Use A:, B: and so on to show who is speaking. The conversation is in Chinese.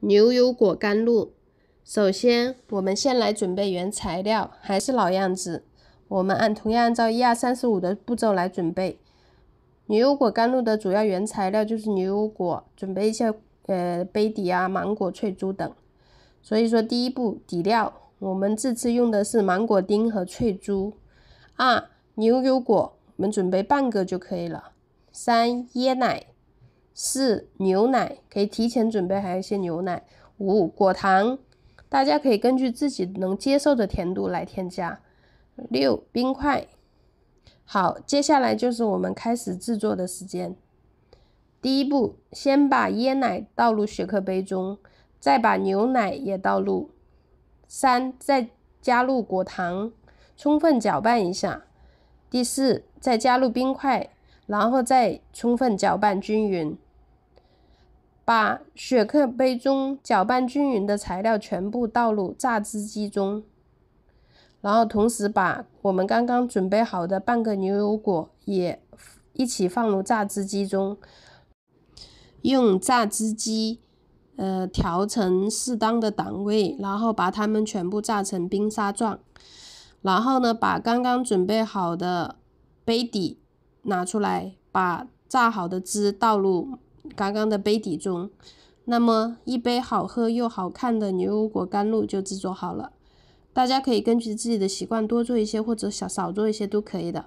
A: 牛油果甘露。首先，我们先来准备原材料，还是老样子，我们按同样按照一二三四五的步骤来准备。牛油果甘露的主要原材料就是牛油果，准备一下，呃，杯底啊，芒果脆珠等。所以说，第一步底料，我们这次用的是芒果丁和脆珠。二，牛油果，我们准备半个就可以了。三，椰奶。四牛奶可以提前准备，还有一些牛奶。五果糖，大家可以根据自己能接受的甜度来添加。六冰块。好，接下来就是我们开始制作的时间。第一步，先把椰奶倒入雪克杯中，再把牛奶也倒入。三，再加入果糖，充分搅拌一下。第四，再加入冰块。然后再充分搅拌均匀，把雪克杯中搅拌均匀的材料全部倒入榨汁机中，然后同时把我们刚刚准备好的半个牛油果也一起放入榨汁机中，用榨汁机呃调成适当的档位，然后把它们全部榨成冰沙状，然后呢把刚刚准备好的杯底。拿出来，把榨好的汁倒入刚刚的杯底中，那么一杯好喝又好看的牛油果甘露就制作好了。大家可以根据自己的习惯多做一些，或者少少做一些都可以的。